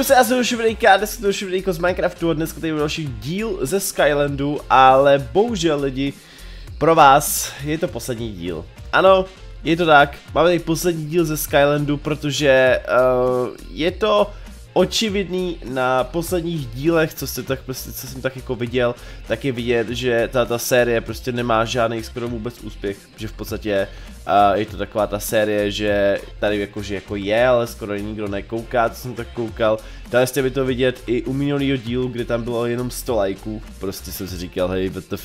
Čau se, já jsem Vrejka, dnes je Vrejko z Minecraftu a dneska tady další díl ze Skylandu, ale bohužel lidi, pro vás je to poslední díl. Ano, je to tak, máme tady poslední díl ze Skylandu, protože uh, je to očividný na posledních dílech, co, jste tak, prostě- co jsem tak jako viděl, tak je vidět, že ta, ta série prostě nemá žádný skoro vůbec úspěch, že v podstatě uh, je to taková ta série, že tady jakože jako je, ale skoro nikdo nekouká, co jsem tak koukal. Dali jste by to vidět i u minulého dílu, kde tam bylo jenom 100 lajků, prostě jsem si říkal, hej, what the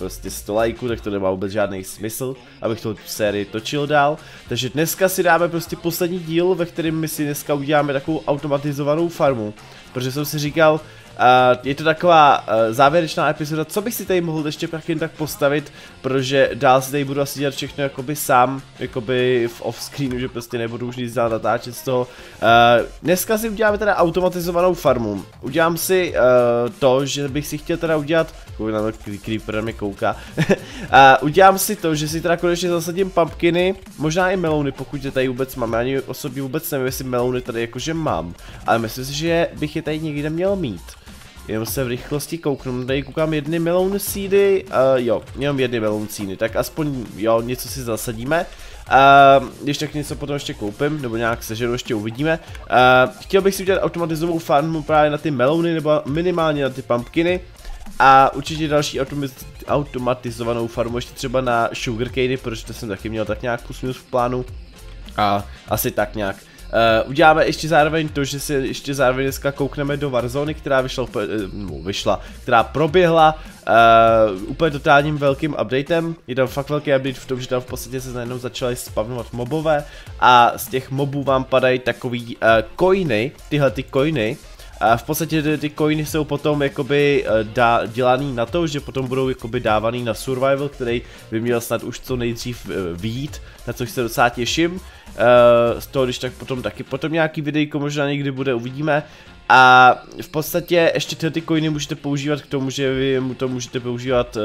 prostě 100 lajků, tak to nemá vůbec žádný smysl, abych tu sérii točil dál. Takže dneska si dáme prostě poslední díl, ve kterém my si dneska uděláme takovou automatizovanou farmu, protože jsem si říkal, je to taková eh, závěrečná epizoda, co bych si tady mohl ještě jen tak postavit, protože dál si tady budu asi dělat všechno jakoby sám, jakoby v offscreenu, že prostě nebudu už nic dál natáčet z toho. Eh, dneska si uděláme teda automatizovanou farmu. Udělám si eh, to, že bych si chtěl teda udělat, kouká na creeper mi mě kouká, udělám si to, že si teda konečně zasadím pumpkiny, možná i melony, pokud je tady vůbec mám, já ani osobně vůbec nevím, jestli melony tady jakože mám, ale myslím si, že bych je tady někde měl mít. Jenom se v rychlosti kouknu, no, tady koukám jedny melon seedy, uh, jo, jenom jedny melon seedy, tak aspoň jo, něco si zasadíme. Uh, když tak něco potom ještě koupím, nebo nějak sežeru, ještě uvidíme. Uh, chtěl bych si udělat automatizovou farmu právě na ty melouny, nebo minimálně na ty pumpkiny. A určitě další automatizovanou farmu, ještě třeba na sugarcane, protože to jsem taky měl tak nějak plus minus v plánu. A asi tak nějak. Uh, uděláme ještě zároveň to, že si ještě zároveň dneska koukneme do Warzony, která vyšla, eh, no, vyšla která proběhla uh, úplně totálním velkým updatem. Je tam fakt velký update v tom, že tam v podstatě se najednou začaly spavnovat mobové a z těch mobů vám padají takový uh, coiny, tyhle ty coiny, a v podstatě ty, ty coiny jsou potom jakoby eh, dá, dělaný na to, že potom budou jakoby dávaný na survival, který by měl snad už co nejdřív eh, vyjít, na což se docela těším. Eh, z toho když tak potom taky potom nějaký videjko možná někdy bude, uvidíme. A v podstatě ještě tyhle ty coiny můžete používat k tomu, že vy mu to můžete používat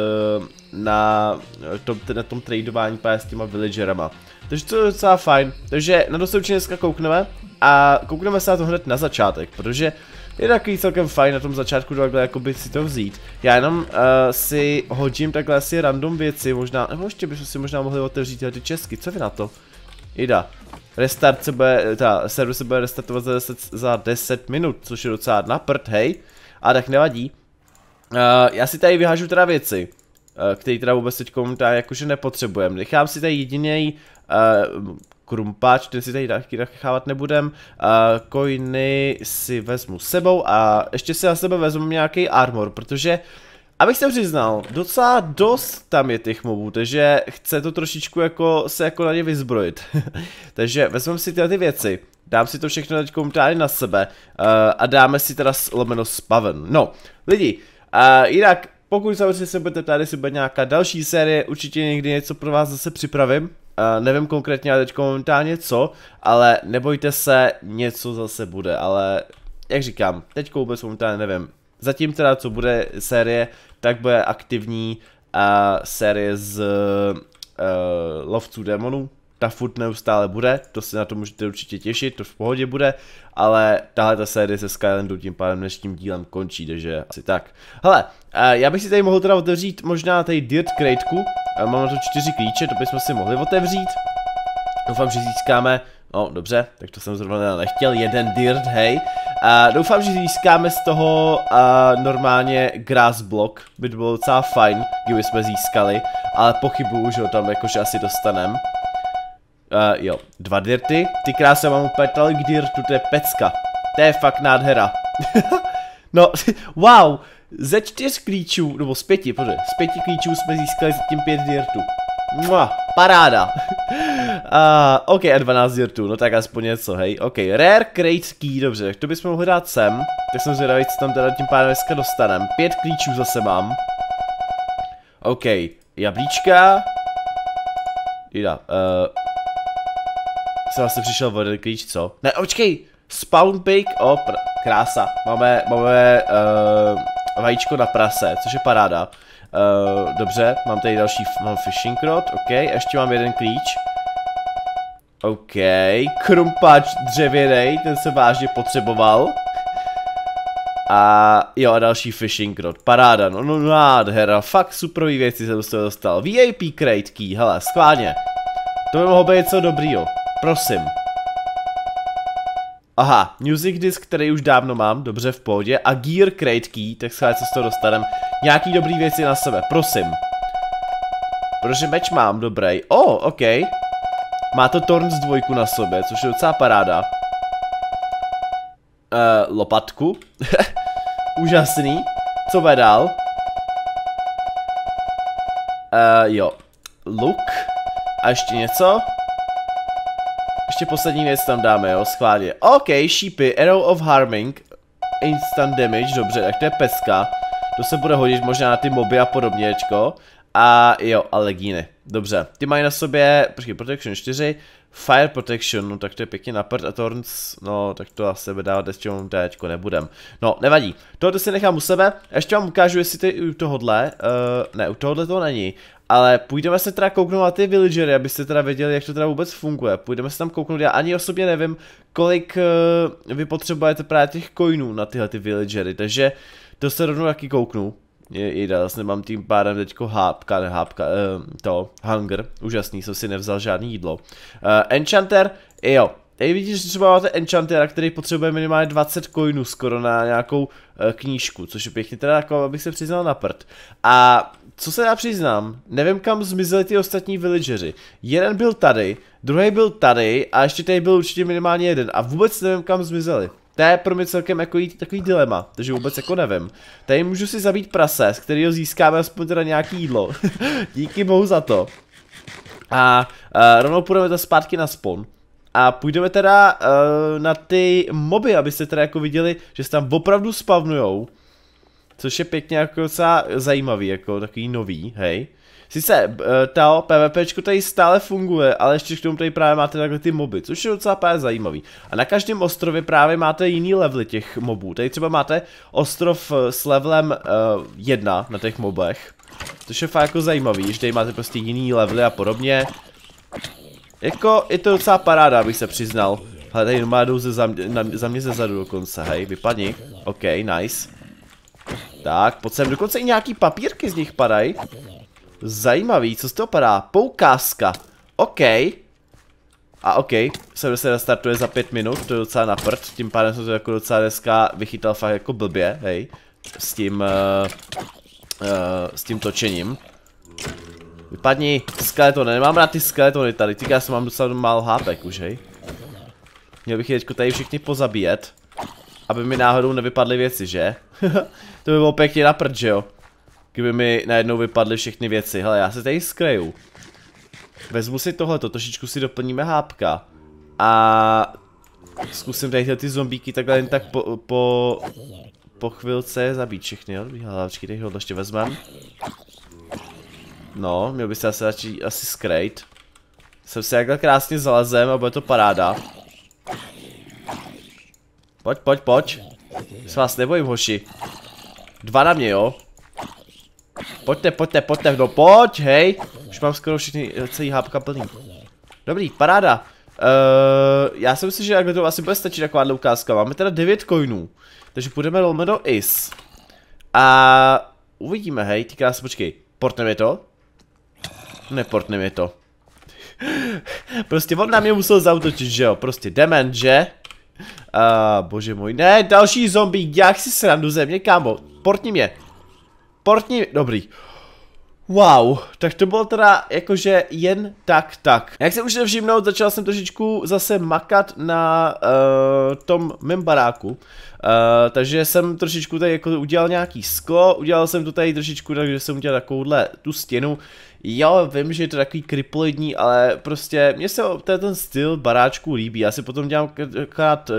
na, tom, na tom tradování právě s těma villagerama. Takže to je docela fajn. Takže na to se určitě dneska koukneme a koukneme se na to hned na začátek, protože uh, je takový celkem fajn na tom začátku takhle jakoby si to vzít. Já jenom uh, si hodím takhle asi random věci, možná, nebo ještě bychom si možná mohli otevřít ty česky, co vy na to? Ida. Restart se bude, eh, ta server se bude restartovat za 10, za 10 minut, což je docela na prd, hej. A tak nevadí. Uh, já si tady vyhážu teda věci, uh, které teda vůbec teď komu jakože nepotřebujeme. Nechám si tady jediný uh, krumpáč, ten si tady taky nechávat nebudem. Kojny si vezmu sebou a ještě si na sebe vezmu nějaký armor, protože Abych se přiznal, docela dost tam je těch mobů, takže chce to trošičku jako se jako na ně vyzbrojit. takže vezmu si tyhle ty věci, dám si to všechno teď komentáři na sebe uh, a dáme si teda lomeno spaven. No, lidi, uh, jinak pokud samozřejmě se budete ptát, jestli bude nějaká další série, určitě někdy něco pro vás zase připravím. Uh, nevím konkrétně ale teď momentálně co, ale nebojte se, něco zase bude, ale jak říkám, teď vůbec momentálně nevím. Zatím teda, co bude série, tak bude aktivní uh, série z uh, eh, Lovců démonů, ta furt neustále bude, to se na to můžete určitě těšit, to v pohodě bude, ale tahle ta série se Skylandu tím pádem dnešním dílem končí, takže asi tak. Hele, eh, já bych si tady mohl teda otevřít možná tady Dirt Crateku, eh, mám na to čtyři klíče, to bychom si mohli otevřít. Doufám, že získáme, no dobře, tak to jsem zrovna nechtěl, jeden Dirt, hej. A eh, doufám, že získáme z toho a, normálně grass block, by to bylo docela fajn, kdyby jsme získali, ale pochybuju, že ho tam jakože asi dostaneme. Uh, jo, dva dirty. Ty krása mám petal k dirtu, to je pecka. To je fakt nádhera. no, wow, ze čtyř klíčů, nebo z pěti, protože z pěti klíčů jsme získali zatím pět dirtů. Mua, paráda. A, eh, ok, a 12 dirtů, no tak aspoň něco, hej. Ok, rare crate key, dobře, tak to bychom mohli dát sem. Tak jsem zvědavý, co tam teda tím pádem dneska dostanem. Pět klíčů zase mám. Ok, jablíčka. Jda, uh, se asi přišel vody klíč, co? Ne, očkej, spawn pick, o, pr krása, máme, máme uh, vajíčko na prase, což je paráda. Uh, dobře, mám tady další, mám fishing rod, ok, ještě mám jeden klíč. OK, krumpač dřevěnej, ten se vážně potřeboval. A jo, a další fishing rod, paráda, no, no nádhera, fakt superový věci jsem z toho dostal. VIP crate key, hele, skválně. To by mohlo být co dobrýho. Prosím. Aha, music disk, který už dávno mám, dobře v pohodě, a gear crate key, tak se co z toho dostanem. Nějaký dobrý věci na sebe, prosím. Protože meč mám, dobrý. O, oh, ok. Má to Torn z dvojku na sobě, což je docela paráda. Uh, lopatku. Úžasný. Co bude dál? Uh, jo. Luk. A ještě něco. Ještě poslední věc tam dáme, jo, schválně. OK, šípy, Arrow of Harming, Instant Damage, dobře, tak to je peska. To se bude hodit možná na ty moby a podobně čko. A jo, a legíny, dobře. Ty mají na sobě, počkej, Protection 4, Fire Protection, no tak to je pěkně na a Thorns, no tak to asi dávat s čemu téčko nebudem. No, nevadí, tohle si nechám u sebe, ještě vám ukážu, jestli ty u tohohle, uh, eh, ne, u tohohle to není, ale půjdeme se teda kouknout na ty villagery, abyste teda věděli, jak to teda vůbec funguje. Půjdeme se tam kouknout, já ani osobně nevím, kolik uh, vy potřebujete právě těch coinů na tyhle ty villagery, takže to se rovnou taky kouknu. Je, i zase tím pádem teďko hápka, ne hápka, uh, to, hunger, úžasný, jsem si nevzal žádný jídlo. Uh, enchanter, jo, Tady vidíte, že třeba máte enchantera, který potřebuje minimálně 20 coinů skoro na nějakou uh, knížku, což je pěkně teda jako, abych se přiznal na prd. A co se já přiznám, nevím kam zmizeli ty ostatní villageři. Jeden byl tady, druhý byl tady a ještě tady byl určitě minimálně jeden a vůbec nevím kam zmizeli. To je pro mě celkem jako takový dilema, takže vůbec jako nevím. Tady můžu si zabít prase, z kterého získáme aspoň teda nějaký jídlo. Díky bohu za to. A uh, rovnou půjdeme to zpátky na spawn. A půjdeme teda uh, na ty moby, abyste teda jako viděli, že se tam opravdu spavnujou. Což je pěkně jako docela zajímavý, jako takový nový, hej. Sice eh, ta PvPčko tady stále funguje, ale ještě k tomu tady právě máte takhle ty moby, což je docela právě zajímavý. A na každém ostrově právě máte jiný levely těch mobů. Tady třeba máte ostrov eh, s levelem 1 uh, eh, na těch mobech. Což je fakt jako zajímavý, že tady máte prostě jiný levely a podobně. Jako, je to docela paráda, abych se přiznal. Hele, tady normálně jdou ze za, mě, za mě zezadu dokonce, hej, vypadni. OK, nice. Tak, pod sem, dokonce i nějaký papírky z nich padají. Zajímavý, co z toho padá? Poukázka. OK. A OK, se se nastartuje za pět minut, to je docela na prd, tím pádem jsem to jako docela dneska vychytal fakt jako blbě, hej. S tím, uh, uh, s tím točením. Vypadni, skeletony, nemám rád ty skeletony tady, Týká se mám docela mal hápek už, hej. Měl bych je teďko tady všichni pozabíjet, aby mi náhodou nevypadly věci, že? To by bylo pěkně na prd, že jo? Kdyby mi najednou vypadly všechny věci. Hele, já se tady skreju. Vezmu si tohleto, trošičku si doplníme hápka. A zkusím tady ty zombíky takhle jen tak po, po, po chvilce zabít všechny, jo? Dobrý hlaváčky, teď ho ještě vezmem. No, měl by se asi začít asi skrejt. Jsem se takhle krásně zalezem a bude to paráda. Pojď, pojď, pojď. S vás nebojím, hoši. Dva na mě, jo? Pojďte, pojďte, pojďte, no pojď, hej. Už mám skoro všechny, eh, celý hápka plný. Dobrý, paráda. Uh, já si myslím, že jak to asi bude stačit taková ukázka. Máme teda 9 coinů. Takže půjdeme lomeno is. A uvidíme, hej, ty krásy, počkej. Portneme to? Neportneme je to. prostě on na mě musel zautočit, že jo? Prostě dement, že? Uh, bože můj, ne, další zombie, jak si srandu ze mě, kámo portní mě. Portní mě, dobrý. Wow, tak to bylo teda jakože jen tak tak. Jak se už všimnout, začal jsem trošičku zase makat na uh, tom mém baráku. Uh, takže jsem trošičku tady jako udělal nějaký sklo, udělal jsem to tady trošičku, takže jsem udělal takovouhle tu stěnu. Jo, vím, že je to takový kriploidní, ale prostě mně se ten styl baráčku líbí. Já si potom dělám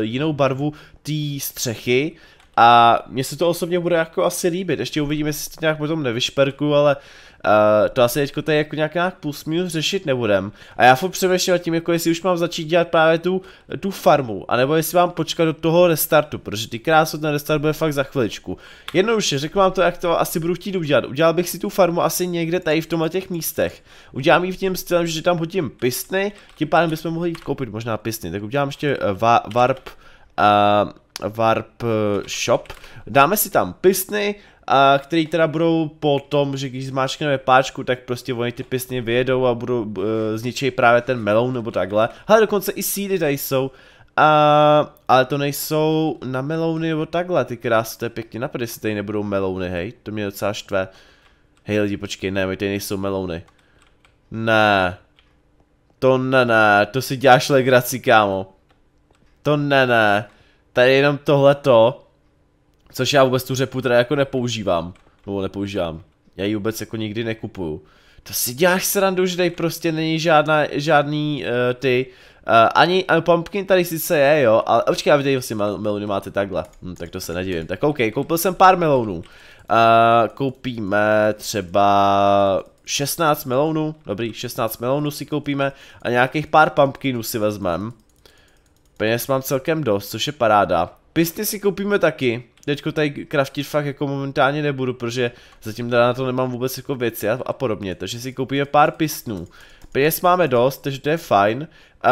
jinou barvu té střechy, a mně se to osobně bude jako asi líbit, ještě uvidíme, jestli to nějak potom nevyšperku, ale uh, to asi teďko tady jako nějak, nějak plus minus řešit nebudem. A já furt přemýšlím nad tím, jako jestli už mám začít dělat právě tu, tu farmu, anebo jestli mám počkat do toho restartu, protože ty krásu ten restart bude fakt za chviličku. Jednoduše, řeknu vám to, jak to asi budu chtít udělat. Udělal bych si tu farmu asi někde tady v tomhle těch místech. Udělám ji v tím stylem, že tam hodím pistny, tím pádem bychom mohli jít koupit možná pistny, tak udělám ještě uh, va, warp uh, Warp eh, Shop. Dáme si tam pisny, a který teda budou po tom, že když zmáčkneme páčku, tak prostě oni ty pisny vyjedou a budou e, eh, zničit právě ten melon nebo takhle. Ale dokonce i sídy tady jsou. A, ale to nejsou na melouny nebo takhle, ty krásy, to je pěkně napad, jestli tady nebudou melouny, hej, to mě docela štve. Hej lidi, počkej, ne, tady nejsou melouny. Ne. To ne, ne, to si děláš legraci, kámo. To ne, ne. Tady je jenom tohleto. Což já vůbec tu řepu teda jako nepoužívám. Nebo nepoužívám. Já ji vůbec jako nikdy nekupuju. To si děláš srandu, že tady prostě není žádná, žádný uh, ty... Uh, ani uh, pumpkin tady sice je, jo, ale počkej, já vidím, vlastně melony máte takhle. Hm, tak to se nedivím. Tak OK, koupil jsem pár melounů. Uh, eh, koupíme třeba 16 melounů. dobrý, 16 melounů si koupíme a nějakých pár pumpkinů si vezmeme. Peněz mám celkem dost, což je paráda. Pisty si koupíme taky. Teďko tady craftit fakt jako momentálně nebudu, protože zatím teda na to nemám vůbec jako věci a, a podobně. Takže si koupíme pár pistnů. Peněz máme dost, takže to je fajn. Uh,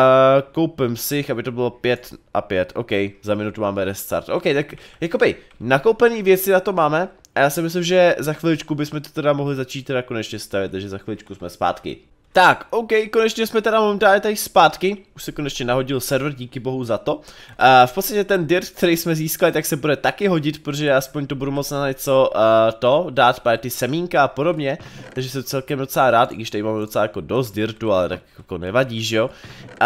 koupím si jich, aby to bylo 5 a 5. OK, za minutu máme restart. OK, tak jakoby nakoupený věci na to máme. A já si myslím, že za chviličku bychom to teda mohli začít teda konečně stavit, takže za chviličku jsme zpátky. Tak, OK, konečně jsme teda momentálně tady zpátky, už se konečně nahodil server, díky bohu za to. A v podstatě ten dirt, který jsme získali, tak se bude taky hodit, protože aspoň to budu moc na něco uh, to, dát právě ty semínka a podobně, takže jsem celkem docela rád, i když tady mám docela jako dost dirtu, ale tak jako nevadí, že jo. Uh,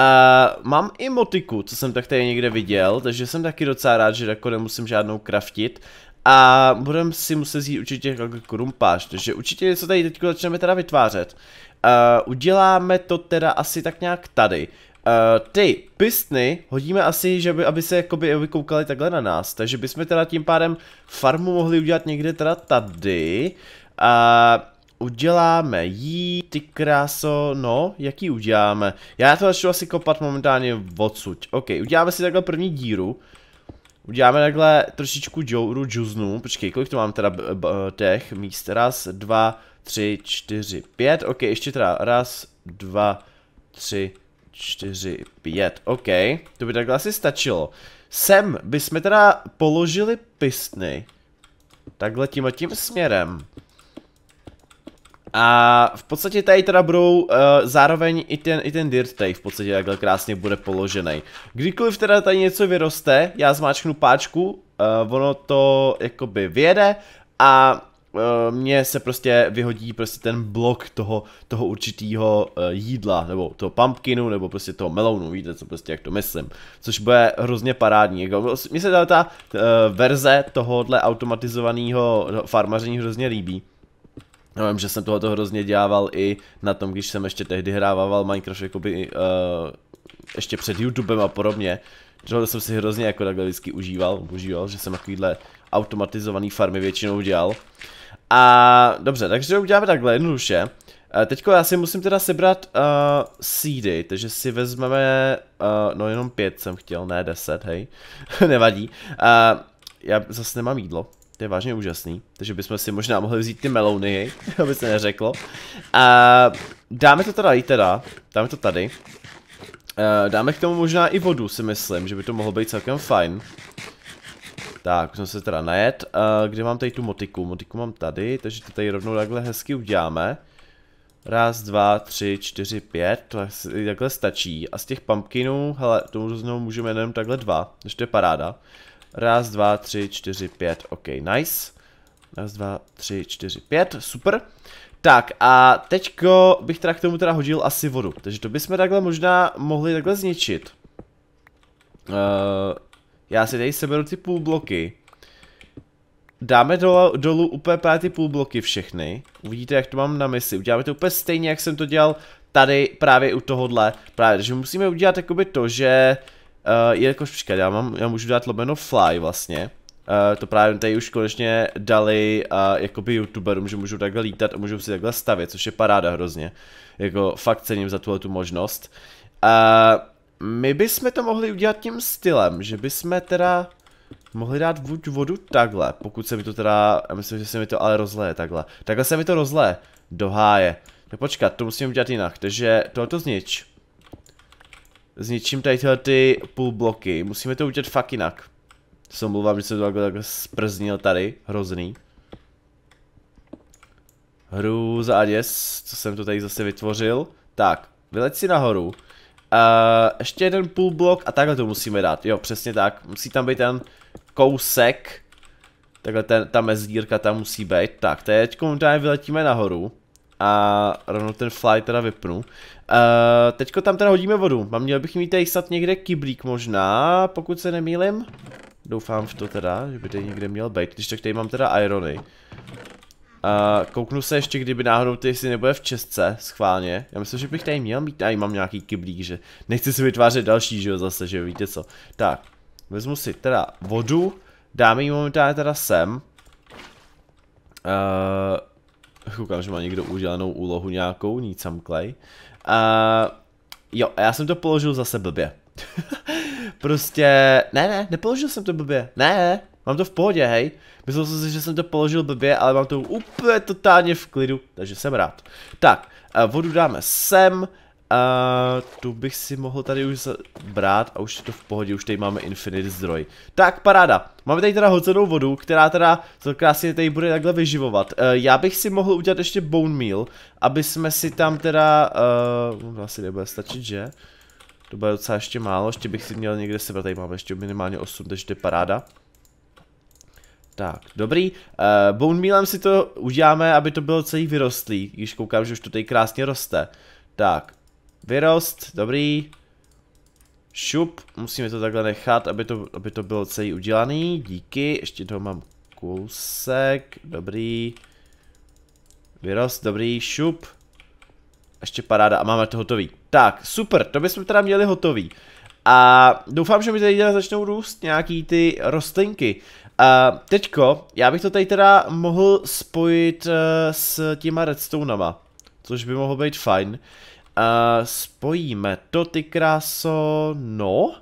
mám i motiku, co jsem tak tady někde viděl, takže jsem taky docela rád, že jako nemusím žádnou kraftit. A budeme si muset zjít určitě jako krumpáč, takže určitě něco tady teď začneme teda vytvářet. Eh, uděláme to teda asi tak nějak tady. Uh, ty pistny hodíme asi, že by, aby se jakoby vykoukali takhle na nás, takže bychom teda tím pádem farmu mohli udělat někde teda tady. A uh, eh, uděláme jí, ty kráso, no, jaký uděláme? Já to začnu asi kopat momentálně odsuť. Ok, uděláme si takhle první díru. Uděláme takhle trošičku džouru, džuznu, počkej, kolik to mám teda těch míst? Raz, dva, tři, čtyři, pět. OK, ještě teda raz, dva, tři, čtyři, pět. OK, to by takhle asi stačilo. Sem bychom teda položili pistny. Takhle tím a tím směrem. A v podstatě tady teda budou uh, zároveň i ten, i ten dirt tady v podstatě takhle krásně bude položený. Kdykoliv teda tady něco vyroste, já zmáčknu páčku, uh, ono to jakoby vyjede a Eh, mě se prostě vyhodí prostě ten blok toho, toho určitýho eh, jídla, nebo toho pumpkinu, nebo prostě toho melounu, víte co prostě jak to myslím, což bude hrozně parádní, jako, mně se ta uh, verze tohohle automatizovaného no, farmaření hrozně líbí. Já vím, že jsem tohoto hrozně dělával i na tom, když jsem ještě tehdy hrával Minecraft jakoby uh, ještě před YouTubem a podobně. Tohle jsem si hrozně jako takhle vždycky užíval, užíval, že jsem takovýhle automatizovaný farmy většinou dělal. Uh, a dobře, takže to uděláme takhle jednoduše. Eh, teďko já si musím teda sebrat uh, seedy, takže si vezmeme, uh, no jenom pět jsem chtěl, ne deset, hej, nevadí. Uh, já zase nemám jídlo, to je vážně úžasný, takže bychom si možná mohli vzít ty melouny, hej, aby se neřeklo. Uh, dáme to teda i teda, dáme to tady. Uh, dáme k tomu možná i vodu si myslím, že by to mohlo být celkem fajn. Tak, už jsem se teda najet. kde mám tady tu motiku? Motiku mám tady, takže to tady rovnou takhle hezky uděláme. Raz, dva, tři, čtyři, pět, to takhle stačí. A z těch pumpkinů, hele, to znovu můžeme jenom takhle dva, takže to je paráda. Raz, dva, tři, čtyři, pět, ok, nice. Raz, dva, tři, čtyři, pět, super. Tak a teďko bych teda k tomu teda hodil asi vodu, takže to bychom takhle možná mohli takhle zničit. Uh, já si tady seberu ty půl bloky. Dáme dolu, dolů úplně právě ty půl bloky všechny. Uvidíte, jak to mám na mysli. Uděláme to úplně stejně, jak jsem to dělal tady právě u tohohle. Právě, že musíme udělat jakoby to, že... Uh, jelikož, počkat, já, mám, já můžu dát lomeno fly vlastně. Uh, to právě tady už konečně dali uh, jakoby youtuberům, že můžou takhle lítat a můžou si takhle stavět, což je paráda hrozně. Jako fakt cením za tuhle tu možnost. Uh, my bychom to mohli udělat tím stylem, že bychom teda mohli dát buď vodu takhle, pokud se mi to teda, já myslím, že se mi to ale rozleje takhle. Takhle se mi to rozleje, do háje. Tak počkat, to musím udělat jinak, takže to znič. Zničím tady tyhle ty půl bloky, musíme to udělat fakt jinak. Se omlouvám, že jsem to takhle, takhle sprznil tady, hrozný. Hru za Aděs, co jsem to tady zase vytvořil. Tak, vyleď si nahoru. Uh, ještě jeden půl blok a takhle to musíme dát, jo přesně tak, musí tam být ten kousek, takhle ten, ta mezdírka tam musí být, tak teď tady vyletíme nahoru a rovnou ten fly teda vypnu. Uh, teďko tam teda hodíme vodu, mám měl bych mít tady snad někde kyblík možná, pokud se nemýlim. Doufám v to teda, že by tady někde měl být, když tak tady mám teda irony. Uh, kouknu se ještě, kdyby náhodou ty si nebude v Česce, schválně. Já myslím, že bych tady měl mít, tady mám nějaký kyblík, že nechci si vytvářet další, že jo, zase, že víte co. Tak, vezmu si teda vodu, dáme ji momentálně teda sem. Uh, koukám, že má někdo udělanou úlohu nějakou, nic some Uh, jo, a já jsem to položil zase blbě. prostě, ne, ne, nepoložil jsem to blbě, ne, Mám to v pohodě, hej. Myslel jsem si, že jsem to položil blbě, ale mám to úplně totálně v klidu, takže jsem rád. Tak, eh, vodu dáme sem. A eh, tu bych si mohl tady už brát a už je to v pohodě, už tady máme infinite zdroj. Tak, paráda. Máme tady teda hocenou vodu, která teda to krásně tady bude takhle vyživovat. Uh, já bych si mohl udělat ještě bone meal, aby jsme si tam teda... Uh, asi nebude stačit, že? To bude docela ještě málo, ještě bych si měl někde sebrat, tady máme ještě minimálně 8, takže to je paráda. Tak, dobrý. Uh, bone mealem si to uděláme, aby to bylo celý vyrostlý, když koukám, že už to tady krásně roste. Tak, vyrost, dobrý. Šup, musíme to takhle nechat, aby to, aby to bylo celý udělaný, díky, ještě toho mám kousek, dobrý. Vyrost, dobrý, šup. Ještě paráda a máme to hotový. Tak, super, to bychom teda měli hotový. A doufám, že mi tady začnou růst nějaký ty rostlinky. Uh, teďko, já bych to tady teda mohl spojit uh, s těma redstoneama, což by mohlo být fajn. Uh, spojíme to, ty kráso, no.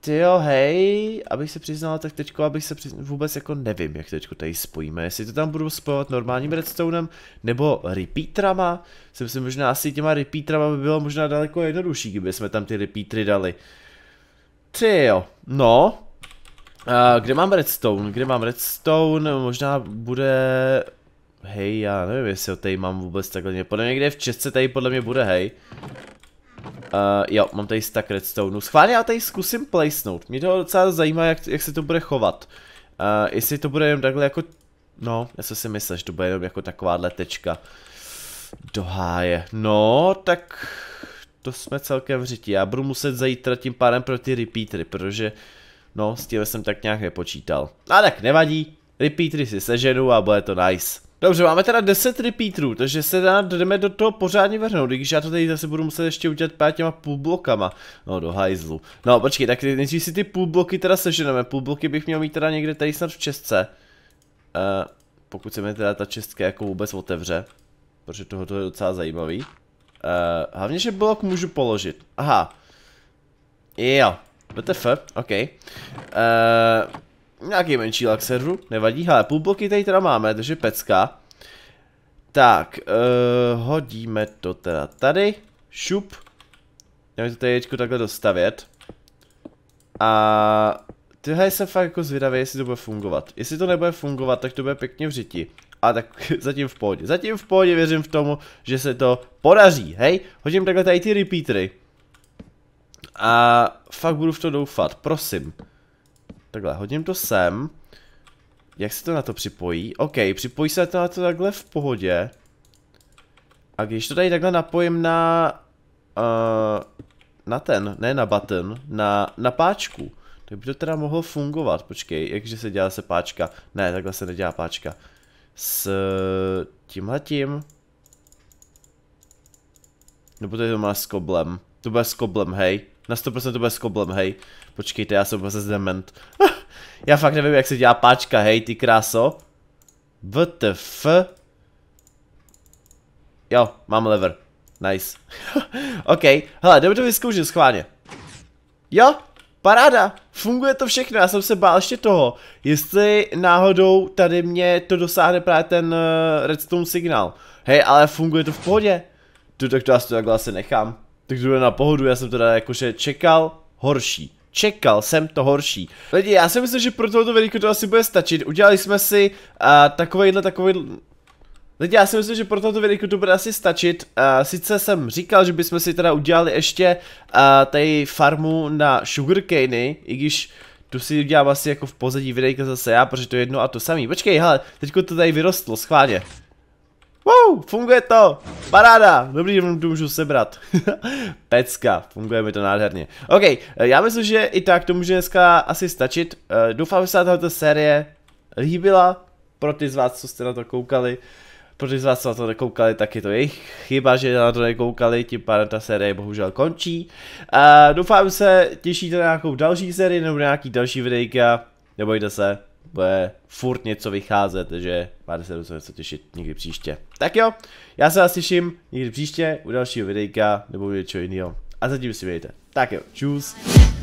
Tyjo, hej, abych se přiznal, tak teďko, abych se přiznal, vůbec jako nevím, jak teďko tady spojíme, jestli to tam budu spojovat normálním redstonem, nebo repeatrama, si myslím, možná asi těma repeatrama by bylo možná daleko jednodušší, kdyby jsme tam ty repeatry dali. Tyjo, no, Uh, kde mám redstone? Kde mám redstone? Možná bude... Hej, já nevím, jestli ho tady mám vůbec takhle. Mě podle mě někde v Česce tady podle mě bude, hej. Uh, jo, mám tady stack redstone. No, schválně já tady zkusím placenout. Mě to docela zajímá, jak, jak se to bude chovat. Uh, jestli to bude jenom takhle jako... No, já jsem si myslel, že to bude jenom jako takováhle tečka. Do háje. No, tak... To jsme celkem v řití. Já budu muset zajít tím pádem pro ty repeatery, protože... Uh, No, s tím jsem tak nějak nepočítal. A tak nevadí, repeatry si seženu a bude to nice. Dobře, máme teda 10 repeatrů, takže se dá jdeme do toho pořádně vrhnout, když já to tady zase budu muset ještě udělat pár těma blokama. No, do hajzlu. No, počkej, tak nejdřív si ty bloky teda seženeme, bloky bych měl mít teda někde tady snad v čestce. Uh, pokud se mi teda ta čestka jako vůbec otevře, protože tohoto je docela zajímavý. Uh, hlavně, že blok můžu položit. Aha. Jo, BTF, OK. Uh, nějaký menší lag serveru, nevadí. Ale půl bloky tady teda máme, takže pecka. Tak, uh, hodíme to teda tady. Šup. mi to tady takhle dostavět. A tyhle jsem fakt jako zvědavý, jestli to bude fungovat. Jestli to nebude fungovat, tak to bude pěkně v řiti. A tak zatím v pohodě. Zatím v pohodě věřím v tomu, že se to podaří. Hej, hodím takhle tady ty repeatery. A fakt budu v to doufat, prosím. Takhle, hodím to sem. Jak se to na to připojí? OK, připojí se to na to takhle v pohodě. A když to tady takhle napojím na... Uh, na ten, ne na button, na, na páčku. Tak by to teda mohlo fungovat, počkej, jakže se dělá se páčka. Ne, takhle se nedělá páčka. S tímhletím. Nebo to je to má s koblem. To bude s koblem, hej. Na 100% to bude s koblem, hej. Počkejte, já jsem vlastně dement. já fakt nevím, jak se dělá páčka, hej, ty kráso. WTF. Jo, mám lever. Nice. OK, hele, jdeme to vyzkoušet schválně. Jo, paráda, funguje to všechno, já jsem se bál ještě toho, jestli náhodou tady mě to dosáhne právě ten uh, redstone signál. Hej, ale funguje to v pohodě. Tu tak to asi takhle asi nechám. Takže bude na pohodu, já jsem teda jakože čekal horší. Čekal jsem to horší. Lidi, já si myslím, že pro tohoto veliko to asi bude stačit. Udělali jsme si uh, eh, takovýhle, takový. Lidi, já si myslím, že pro toto veliko to bude asi stačit. Uh, sice jsem říkal, že bychom si teda udělali ještě uh, eh, tady farmu na sugarcany, i když tu si udělám asi jako v pozadí videjka zase já, protože to je jedno a to samý. Počkej, hele, teďko to tady vyrostlo, schválně. Wow, funguje to! Paráda! Dobrý, to můžu sebrat. Pecka, funguje mi to nádherně. OK, eh, já myslím, že i tak to může dneska asi stačit. Eh, doufám, že se tato série líbila. Pro ty z vás, co jste na to koukali. Pro ty z vás, co na to nekoukali, tak je to jejich chyba, že na to nekoukali. Tím pádem ta série bohužel končí. Uh, doufám, že se těšíte na nějakou další sérii nebo nějaký další videjka. Nebojte se, bude furt něco vycházet, takže máte se do co těšit někdy příště. Tak jo, já se vás těším někdy příště u dalšího videjka nebo u něčeho jiného. A zatím si mějte. Tak jo, čus.